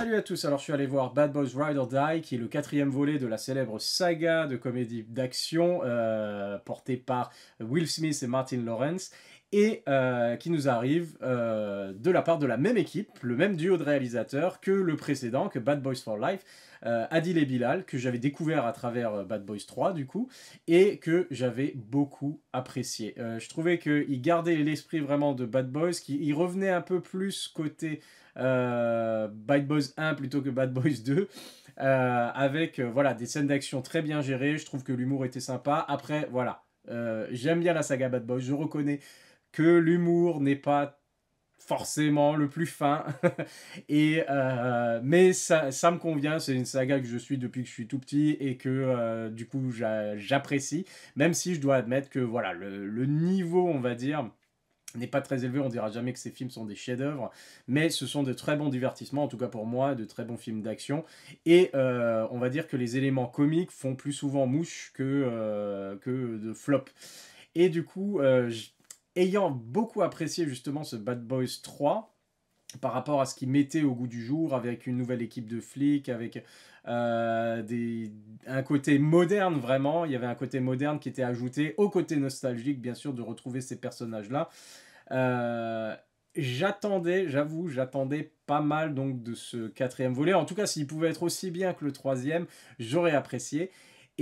Salut à tous, alors je suis allé voir Bad Boys Ride or Die, qui est le quatrième volet de la célèbre saga de comédie d'action euh, portée par Will Smith et Martin Lawrence, et euh, qui nous arrive euh, de la part de la même équipe, le même duo de réalisateurs que le précédent, que Bad Boys for Life, euh, Adil et Bilal, que j'avais découvert à travers euh, Bad Boys 3 du coup, et que j'avais beaucoup apprécié. Euh, je trouvais il gardait l'esprit vraiment de Bad Boys, qu'il revenait un peu plus côté Bad Boys 1 plutôt que Bad Boys 2. avec voilà des scènes d'action très bien gérées. Je trouve que l'humour était sympa. Après, voilà, j'aime bien la saga Bad Boys. Je reconnais que l'humour n'est pas forcément le plus fin. et, euh, mais ça, me convient, c'est une saga que je suis depuis que je suis tout petit et que euh, du coup j'apprécie, même si je dois admettre que voilà, le, niveau, on va dire, n'est pas très élevé, on dira jamais que ces films sont des chefs-d'œuvre, mais ce sont de très bons divertissements, en tout cas pour moi, de très bons films d'action. Et euh, on va dire que les éléments comiques font plus souvent mouche que, que de flop. Et du coup, ayant beaucoup apprécié justement ce Bad Boys 3 par rapport à ce qu'il mettait au goût du jour avec une nouvelle équipe de flics, avec euh, des, un côté moderne vraiment, il y avait un côté moderne qui était ajouté au côté nostalgique bien sûr de retrouver ces personnages-là. Euh, j'attendais, j'avoue, j'attendais pas mal donc de ce quatrième volet. En tout cas, s'il pouvait être aussi bien que le troisième, j'aurais apprécié.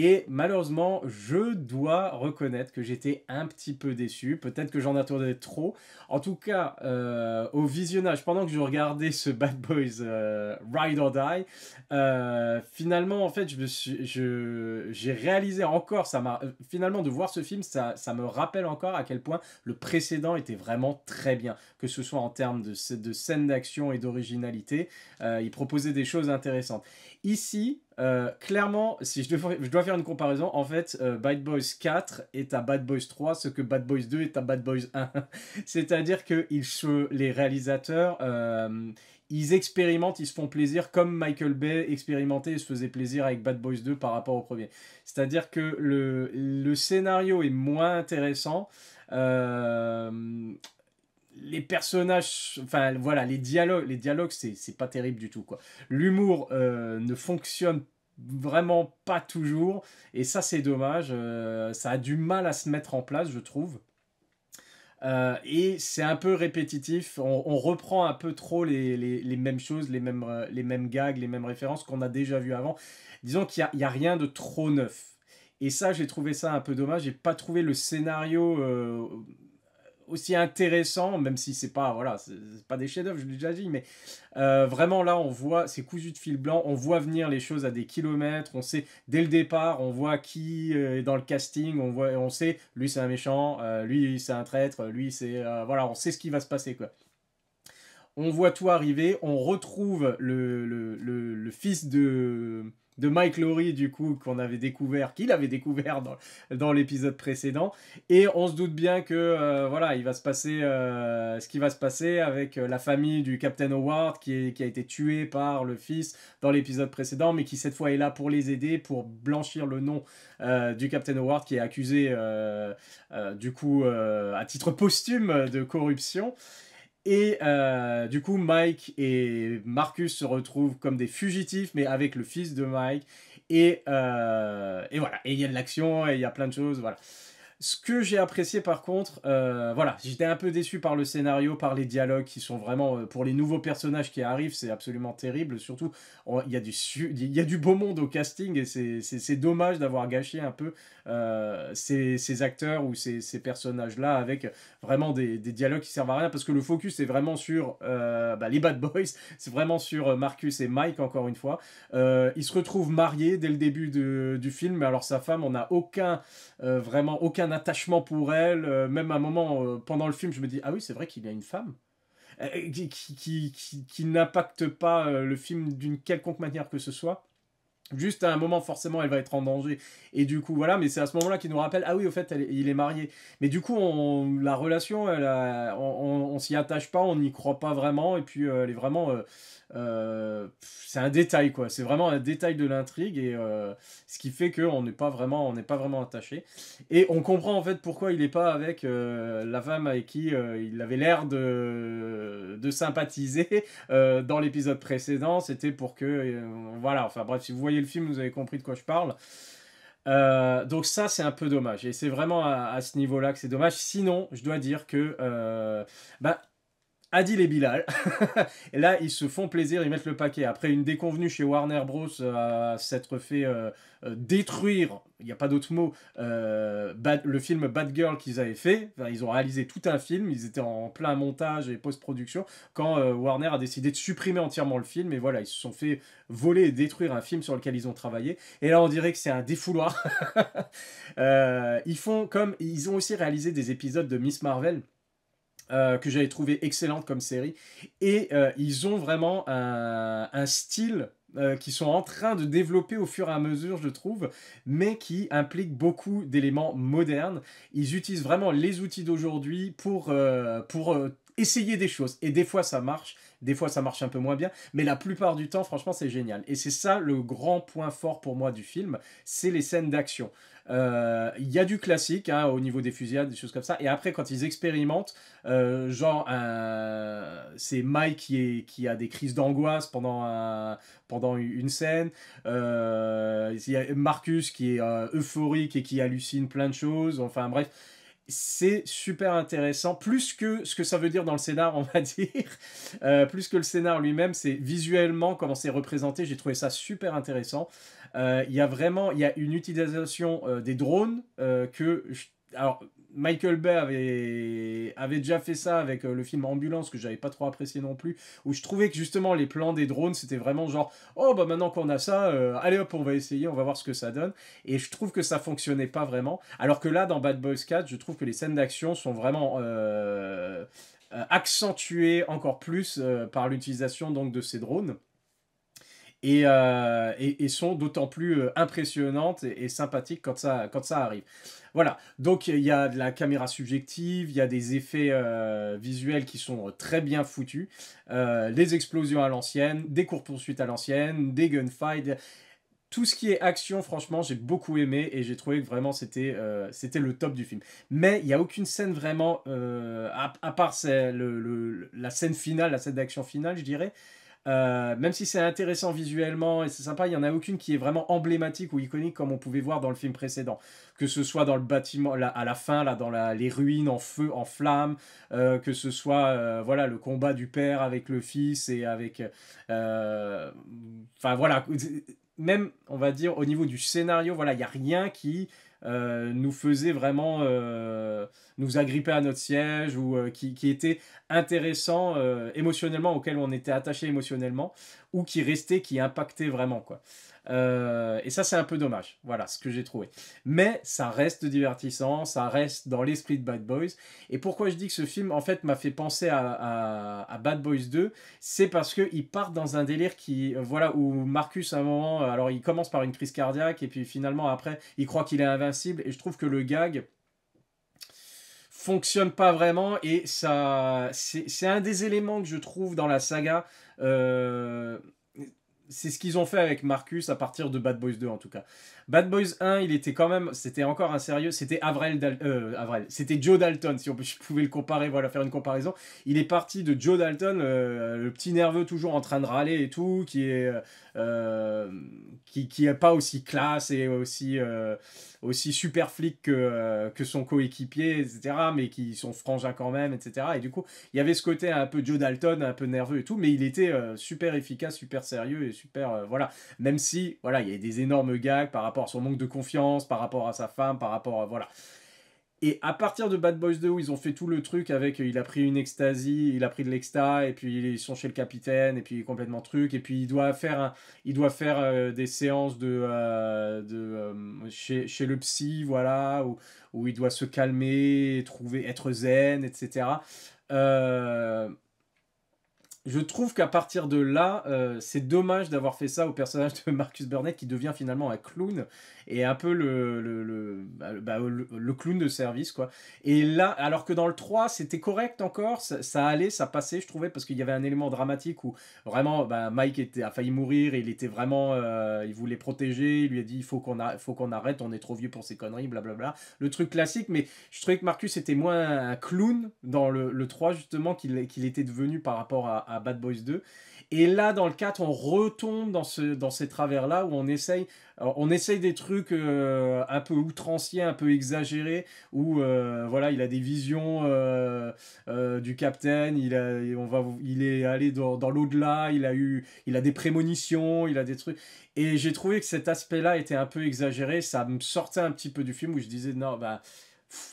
Et malheureusement, je dois reconnaître que j'étais un petit peu déçu. Peut-être que j'en attendais trop. En tout cas, euh, au visionnage, pendant que je regardais ce Bad Boys euh, Ride or Die, euh, finalement, en fait, je je, j'ai réalisé encore, ça finalement, de voir ce film, ça, ça me rappelle encore à quel point le précédent était vraiment très bien. Que ce soit en termes de, de scènes d'action et d'originalité, il proposait des choses intéressantes. Ici, euh, clairement, si je dois, faire une comparaison, en fait, euh, Bad Boys 4 est à Bad Boys 3 ce que Bad Boys 2 est à Bad Boys 1. C'est-à-dire que ils, les réalisateurs, euh, ils expérimentent, ils se font plaisir comme Michael Bay expérimentait et se faisait plaisir avec Bad Boys 2 par rapport au premier. C'est-à-dire que le, scénario est moins intéressant les personnages, enfin voilà, les dialogues, les dialogues, c'est pas terrible du tout quoi. L'humour euh, ne fonctionne vraiment pas toujours et ça c'est dommage. Euh, ça a du mal à se mettre en place, je trouve. Euh, et c'est un peu répétitif. On, reprend un peu trop les, mêmes choses, les mêmes, les mêmes gags, les mêmes références qu'on a déjà vu avant. Disons qu'il n'y a, rien de trop neuf. Et ça, j'ai trouvé ça un peu dommage. J'ai pas trouvé le scénario aussi intéressant, même si c'est pas voilà, c'est pas des chefs-d'œuvre, je l'ai déjà dit, mais euh, vraiment là on voit c'est cousu de fil blanc, on voit venir les choses à des kilomètres, on sait dès le départ, on voit qui euh, est dans le casting, on voit, on sait lui c'est un méchant, euh, lui c'est un traître, lui c'est voilà, on sait ce qui va se passer quoi. On voit tout arriver, on retrouve le, le fils de de Mike Laurie, du coup, qu'on avait découvert, qu'il avait découvert dans, l'épisode précédent. Et on se doute bien que, euh, voilà, il va se passer euh, ce qui va se passer avec euh, la famille du Captain Howard qui, a été tué par le fils dans l'épisode précédent, mais qui cette fois est là pour les aider, pour blanchir le nom du Captain Howard qui est accusé, du coup, à titre posthume de corruption. Et euh, du coup, Mike et Marcus se retrouvent comme des fugitifs, mais avec le fils de Mike. Et, euh, et voilà, et il y a de l'action, et il y a plein de choses, voilà. Ce que j'ai apprécié par contre, euh, voilà, j'étais un peu déçu par le scénario, par les dialogues qui sont vraiment, euh, pour les nouveaux personnages qui arrivent, c'est absolument terrible. Surtout, il y, a du du beau monde au casting et c'est dommage d'avoir gâché un peu euh, ces, acteurs ou ces, personnages-là avec vraiment des, dialogues qui servent à rien parce que le focus est vraiment sur bah, les Bad Boys, c'est vraiment sur Marcus et Mike encore une fois. ils se retrouvent mariés dès le début du film, mais alors sa femme, on n'a aucun, vraiment aucun un attachement pour elle. Euh, même à un moment, euh, pendant le film, je me dis Ah oui, c'est vrai qu'il y a une femme. Euh, qui, qui n'impacte pas le film d'une quelconque manière que ce soit. Juste à un moment, forcément, elle va être en danger. Et du coup, voilà, mais c'est à ce moment-là qu'il nous rappelle, ah oui, au fait, il est marié. Mais du coup, on, la relation, elle on, on, s'y attache pas, on n'y croit pas vraiment, et puis euh, elle est vraiment... Euh, euh, c'est un détail, quoi. C'est vraiment un détail de l'intrigue, et ce qui fait qu'on n'est pas vraiment, on n'est pas vraiment attaché. Et on comprend, en fait, pourquoi il n'est pas avec la femme avec qui il avait l'air de, de sympathiser dans l'épisode précédent. C'était pour que... voilà, enfin bref, si vous voyez le film, vous avez compris de quoi je parle. Euh, donc ça, c'est un peu dommage. Et c'est vraiment à, ce niveau-là que c'est dommage. Sinon, je dois dire que euh, bah, Adil et Bilal. et là, ils se font plaisir, ils mettent le paquet. Après une déconvenue chez Warner Bros. à euh, s'être fait euh, euh, détruire, il n'y a pas d'autre mot, le film Bad Girl qu'ils avaient fait. ils ont réalisé tout un film, ils étaient en plein montage et post-production, quand Warner a décidé de supprimer entièrement le film. Et voilà, ils se sont fait voler et détruire un film sur lequel ils ont travaillé. Et là, on dirait que c'est un défouloir. ils font comme. Ils ont aussi réalisé des épisodes de Miss Marvel. Euh, que j'avais trouvé excellente comme série. Et euh, ils ont vraiment un, style euh, qui sont en train de développer au fur et à mesure, je trouve, mais qui implique beaucoup d'éléments modernes. Ils utilisent vraiment les outils d'aujourd'hui pour essayer des choses. Et des fois, ça marche. Des fois, ça marche un peu moins bien, mais la plupart du temps, franchement, c'est génial. Et c'est ça le grand point fort pour moi du film, c'est les scènes d'action. Euh, il y a du classique hein, au niveau des fusillades, des choses comme ça. Et après, quand ils expérimentent, euh, genre, c'est Mike qui, a des crises d'angoisse pendant, une scène. Euh, il y a Marcus qui est euphorique et qui hallucine plein de choses. Enfin, bref c'est super intéressant, plus que ce que ça veut dire dans le scénar, on va dire, plus que le scénar lui-même, c'est visuellement comment c'est représenté, j'ai trouvé ça super intéressant. Euh, il y a vraiment il y a une utilisation euh, des drones euh, que. alors, Michael Bay avait, avait déjà fait ça avec le film Ambulance que j'avais pas trop apprécié non plus, où je trouvais que justement les plans des drones c'était vraiment genre oh bah maintenant qu'on a ça, allez hop on va essayer, on va voir ce que ça donne. Et je trouve que ça fonctionnait pas vraiment. Alors que là dans Bad Boys 4, je trouve que les scènes d'action sont vraiment accentuées encore plus par l'utilisation donc de ces drones. Euh, et, et, sont d'autant plus euh, impressionnantes et, sympathiques quand ça, quand ça arrive. Voilà, donc il y a de la caméra subjective, il y a des effets euh, visuels qui sont très bien foutus, euh, les explosions à l'ancienne, des courts poursuites à l'ancienne, des gunfights, tout ce qui est action, franchement, j'ai beaucoup aimé et j'ai trouvé que vraiment c'était c'était le top du film. Mais il n'y a aucune scène vraiment, à, part le, la scène finale, la scène d'action finale, je dirais, euh, même si c'est intéressant visuellement et c'est sympa, il n'y en a aucune qui est vraiment emblématique ou iconique comme on pouvait voir dans le film précédent. Que ce soit dans le bâtiment, à la fin, là, dans les ruines en feu, en flammes, euh, que ce soit euh, voilà, le combat du père avec le fils et avec. Enfin voilà, même on va dire au niveau du scénario, voilà, il n'y a rien qui euh, nous faisait vraiment euh, nous agripper à notre siège ou euh, qui, qui, était intéressant émotionnellement, auquel on était attaché émotionnellement ou qui restait, qui impactait vraiment. quoi. Euh, et ça, c'est un peu dommage. Voilà ce que j'ai trouvé. Mais ça reste divertissant, ça reste dans l'esprit de Bad Boys. Et pourquoi je dis que ce film, en fait, m'a fait penser à, Bad Boys 2, c'est parce qu'il part dans un délire qui, euh, voilà, où Marcus, à un moment, euh, alors il commence par une crise cardiaque et puis finalement, après, il croit qu'il est invincible. Et je trouve que le gag, fonctionne pas vraiment et ça c'est un des éléments que je trouve dans la saga c'est ce qu'ils ont fait avec Marcus à partir de Bad Boys 2 en tout cas. Bad Boys 1, il était quand même, c'était encore un sérieux, c'était Avril, euh, c'était Joe Dalton, si on pouvait le comparer, voilà, faire une comparaison. Il est parti de Joe Dalton, euh, le petit nerveux toujours en train de râler et tout, qui est, euh, qui, qui pas aussi classe et aussi, aussi super flic que, que son coéquipier, etc., mais qui sont frangins quand même, etc. Et du coup, il y avait ce côté un peu Joe Dalton, un peu nerveux et tout, mais il était super efficace, super sérieux et super, voilà. Même si, voilà, il y a des énormes gags par rapport son manque de confiance, par rapport à sa femme, par rapport à... Voilà. Et à partir de Bad Boys 2, ils ont fait tout le truc avec, il a pris une ecstasy, il a pris de l'exta, et puis ils sont chez le capitaine, et puis complètement truc, et puis il doit faire, il doit faire euh, des séances de, euh, euh, chez, le psy, voilà, où, où, il doit se calmer, trouver, être zen, etc je trouve qu'à partir de là, euh, c'est dommage d'avoir fait ça au personnage de Marcus Burnett qui devient finalement un clown et un peu le, le, le, bah, bah, le clown de service. quoi. Et là, alors que dans le 3, c'était correct encore, ça, allait, ça passait, je trouvais, parce qu'il y avait un élément dramatique où vraiment bah, Mike était, a failli mourir, il était vraiment. Euh, il voulait protéger, il lui a dit il faut qu'on arrête, on est trop vieux pour ces conneries, blablabla. Le truc classique, mais je trouvais que Marcus était moins un clown dans le, 3, justement, qu'il qu'il était devenu par rapport à Bad Boys 2. Et là, dans le 4, on retombe dans, ce, dans ces travers-là où on essaye, euh, on essaye des trucs euh, un peu outranciers, un peu exagérés, où euh, voilà, il a des visions du capitaine, il, on va, il est allé dans, dans l'au-delà, il a eu, il a des prémonitions, il a des trucs. Et j'ai trouvé que cet aspect-là était un peu exagéré, ça me sortait un petit peu du film où je disais non, bah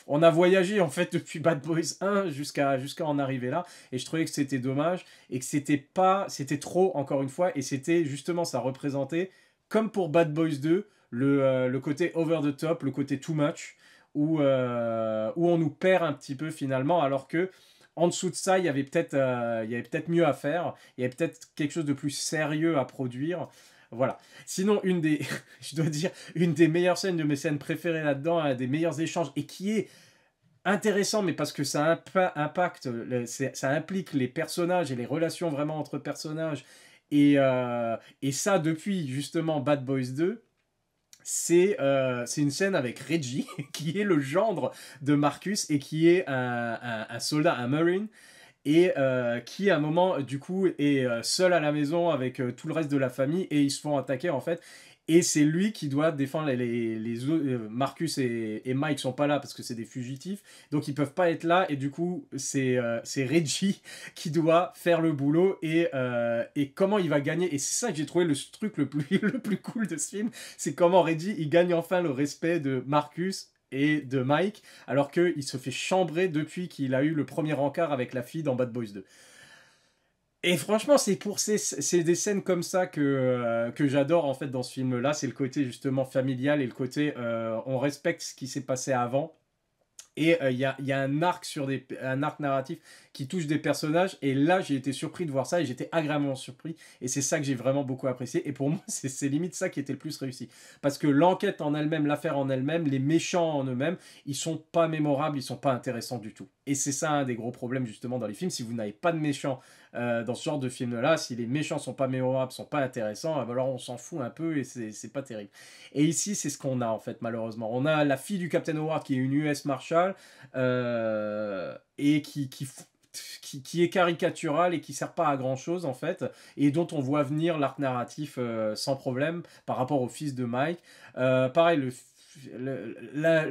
on a voyagé en fait depuis Bad Boys 1 jusqu'à jusqu'à en arriver là et je trouvais que c'était dommage et que c'était pas c'était trop encore une fois et c'était justement ça représentait comme pour Bad Boys 2 le, euh, le côté over the top le côté too much où euh, où on nous perd un petit peu finalement alors que en dessous de ça, il y avait peut-être, euh, il y avait peut-être mieux à faire. Il y avait peut-être quelque chose de plus sérieux à produire. Voilà. Sinon, une des, je dois dire, une des meilleures scènes de mes scènes préférées là-dedans, un des meilleurs échanges, et qui est intéressant, mais parce que ça impacte, ça implique les personnages et les relations vraiment entre personnages. Et, euh, et ça, depuis justement Bad Boys 2, euh, c'est une scène avec Reggie, qui est le gendre de Marcus et qui est un, un soldat, un marine, et euh, qui à un moment du coup est euh, seul à la maison avec euh, tout le reste de la famille et ils se font attaquer en fait et c'est lui qui doit défendre les, les, Marcus et, et, Mike sont pas là parce que c'est des fugitifs donc ils peuvent pas être là et du coup c'est Reggie qui doit faire le boulot et, et comment il va gagner et c'est ça que j'ai trouvé le truc le plus, le plus cool de ce film c'est comment Reggie il gagne enfin le respect de Marcus et de Mike, alors qu'il se fait chambrer depuis qu'il a eu le premier encart avec la fille dans Bad Boys 2. Et franchement, c'est pour ces, des scènes comme ça que, euh, que j'adore en fait dans ce film-là. C'est le côté justement familial et le côté euh, on respecte ce qui s'est passé avant et euh, il y, a, un arc sur des, un arc narratif qui touche des personnages. Et là, j'ai été surpris de voir ça et j'étais agréablement surpris. Et c'est ça que j'ai vraiment beaucoup apprécié. Et pour moi, c'est limite ça qui était le plus réussi. Parce que l'enquête en elle-même, l'affaire en elle-même, les méchants en eux-mêmes, ils sont pas mémorables, ils sont pas intéressants du tout. Et c'est ça un des gros problèmes justement dans les films. Si vous n'avez pas de méchants euh, dans ce genre de film-là, si les méchants sont pas mémorables, sont pas intéressants, alors on s'en fout un peu et c'est pas terrible. Et ici, c'est ce qu'on a en fait malheureusement. On a la fille du Captain Howard qui est une US Marshall euh, et qui, qui est caricaturale, et qui sert pas à grand chose en fait, et dont on voit venir l'arc narratif euh, sans problème par rapport au fils de Mike. pareil, le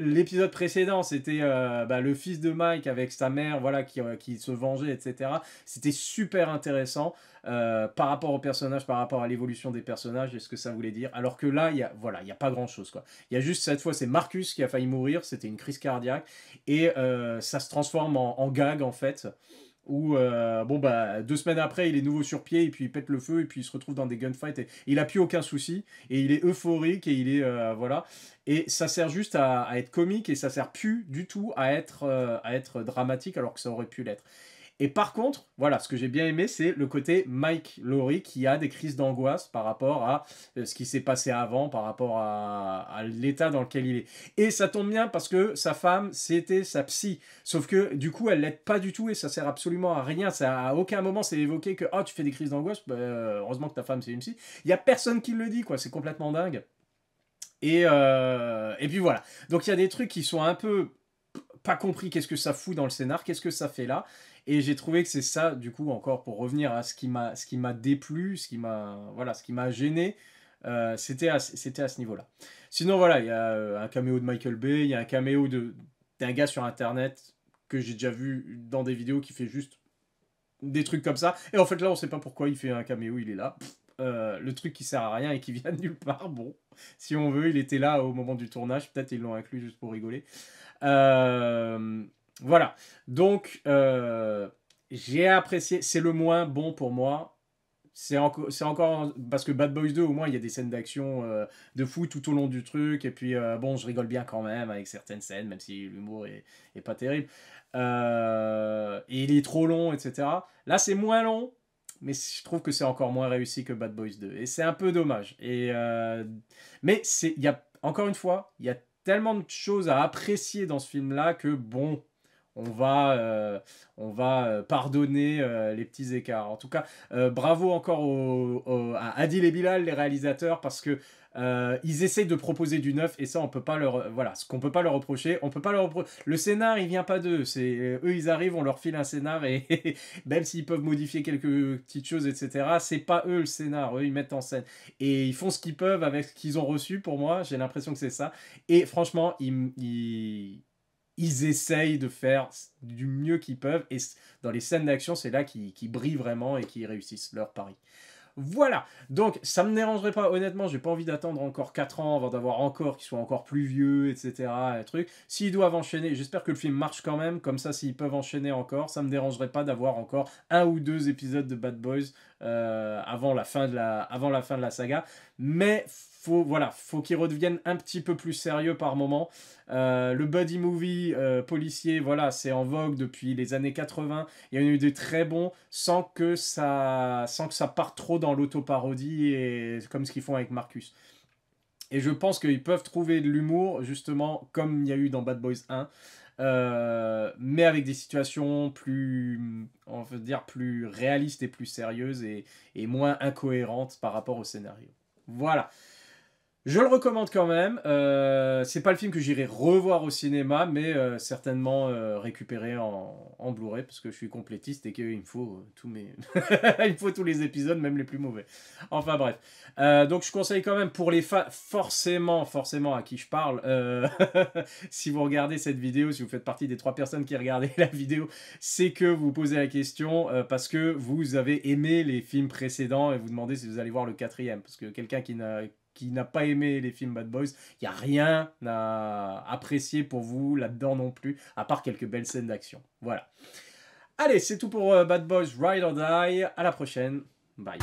l'épisode précédent, c'était euh, bah, le fils de Mike avec sa mère, voilà, qui, euh, se vengeait, etc. C'était super intéressant euh, par rapport au personnage, par rapport à l'évolution des personnages et ce que ça voulait dire. Alors que là, il y a, voilà, il y a pas grand chose, quoi. Il y a juste cette fois, c'est Marcus qui a failli mourir, c'était une crise cardiaque et ça se transforme en gag en fait où euh, bon bah deux semaines après il est nouveau sur pied et puis il pète le feu et puis il se retrouve dans des gunfights et, il a plus aucun souci et il est euphorique et il est euh, voilà et ça sert juste à, être comique et ça sert plus du tout à être euh, à être dramatique alors que ça aurait pu l'être et par contre, voilà, ce que j'ai bien aimé, c'est le côté Mike Laurie qui a des crises d'angoisse par rapport à euh, ce qui s'est passé avant, par rapport à, l'état dans lequel il est. Et ça tombe bien parce que sa femme, c'était sa psy. Sauf que du coup, elle l'aide pas du tout et ça sert absolument à rien. Ça, à aucun moment, c'est évoqué que oh, tu fais des crises d'angoisse, bah, euh, heureusement que ta femme, c'est une psy. Il y a personne qui le dit, quoi. C'est complètement dingue. Et, euh, et puis voilà. Donc il y a des trucs qui sont un peu pas compris qu'est-ce que ça fout dans le scénar, qu'est-ce que ça fait là. Et j'ai trouvé que c'est ça, du coup, encore pour revenir à ce qui m'a, ce qui m'a déplu, ce qui m'a, voilà, ce qui m'a gêné. Euh, c'était à, à ce niveau-là. Sinon, voilà, il y a euh, un caméo de Michael Bay, il y a un caméo de, d'un gars sur Internet que j'ai déjà vu dans des vidéos qui fait juste des trucs comme ça. Et en fait, là, on ne sait pas pourquoi il fait un caméo, il est là. Euh, le truc qui sert à rien et qui vient de nulle part, bon, si on veut, il était là au moment du tournage, peut-être ils l'ont inclus juste pour rigoler. Euh, voilà. Donc, euh, j'ai apprécié. C'est le moins bon pour moi. C'est encore. Parce que Bad Boys 2, au moins, il y a des scènes d'action euh, de fou tout au long du truc. Et puis, euh, bon, je rigole bien quand même avec certaines scènes, même si l'humour est, pas terrible. et il est trop long, etc. Là, c'est moins long. Mais je trouve que c'est encore moins réussi que Bad Boys 2. Et c'est un peu dommage. Et, mais il y a, encore une fois, il y a tellement de choses à apprécier dans ce film-là que, bon, on va, euh, on va euh, pardonner euh, les petits écarts. En tout cas, bravo encore au, à Adil et Bilal, les réalisateurs, parce que ils essayent de proposer du neuf et ça, on peut pas leur, voilà, ce qu'on peut pas leur reprocher, on peut pas leur reprocher. Le scénar, il vient pas d'eux. C'est eux, ils arrivent, on leur file un scénar et même s'ils peuvent modifier quelques petites choses, etc. C'est pas eux le scénar. Eux, ils mettent en scène et ils font ce qu'ils peuvent avec ce qu'ils ont reçu. Pour moi, j'ai l'impression que c'est ça. Et franchement, ils ils essayent de faire du mieux qu'ils peuvent. Et dans les scènes d'action, c'est là qu'ils brillent vraiment et qu'ils réussissent leur pari. Voilà, donc ça me dérangerait pas, honnêtement, j'ai pas envie d'attendre encore 4 ans avant d'avoir encore qu'ils soient encore plus vieux, etc. Un truc. S'ils doivent enchaîner, j'espère que le film marche quand même, comme ça s'ils peuvent enchaîner encore, ça me dérangerait pas d'avoir encore un ou deux épisodes de Bad Boys euh, avant, la fin de la, avant la fin de la saga. Mais faut, voilà, faut qu'il redevienne un petit peu plus sérieux par moment. Euh, le buddy movie euh, policier, voilà, c'est en vogue depuis les années 80. Il y en a eu idée très bons sans que ça, sans que ça parte trop dans l'autoparodie et comme ce qu'ils font avec Marcus. Et je pense qu'ils peuvent trouver de l'humour, justement, comme il y a eu dans Bad Boys 1, euh, mais avec des situations plus, on veut dire, plus réalistes et plus sérieuses et moins incohérentes par rapport au scénario. Voilà. Je le recommande quand même. Ce euh, c'est pas le film que j'irai revoir au cinéma, mais euh, certainement récupéré euh, récupérer en, Blu-ray parce que je suis complétiste et qu'il me faut tous il faut tous les épisodes, même les plus mauvais. Enfin bref. donc je conseille quand même pour les fans, forcément, forcément à qui je parle. si vous regardez cette vidéo, si vous faites partie des trois personnes qui regardaient la vidéo, c'est que vous posez la question parce que vous avez aimé les films précédents et vous demandez si vous allez voir le quatrième parce que quelqu'un qui n'a qui n'a pas aimé les films Bad Boys, il n'y a rien à apprécier pour vous là-dedans non plus, à part quelques belles scènes d'action. Voilà. Allez, c'est tout pour euh, Bad Boys Ride or Die. À la prochaine. Bye.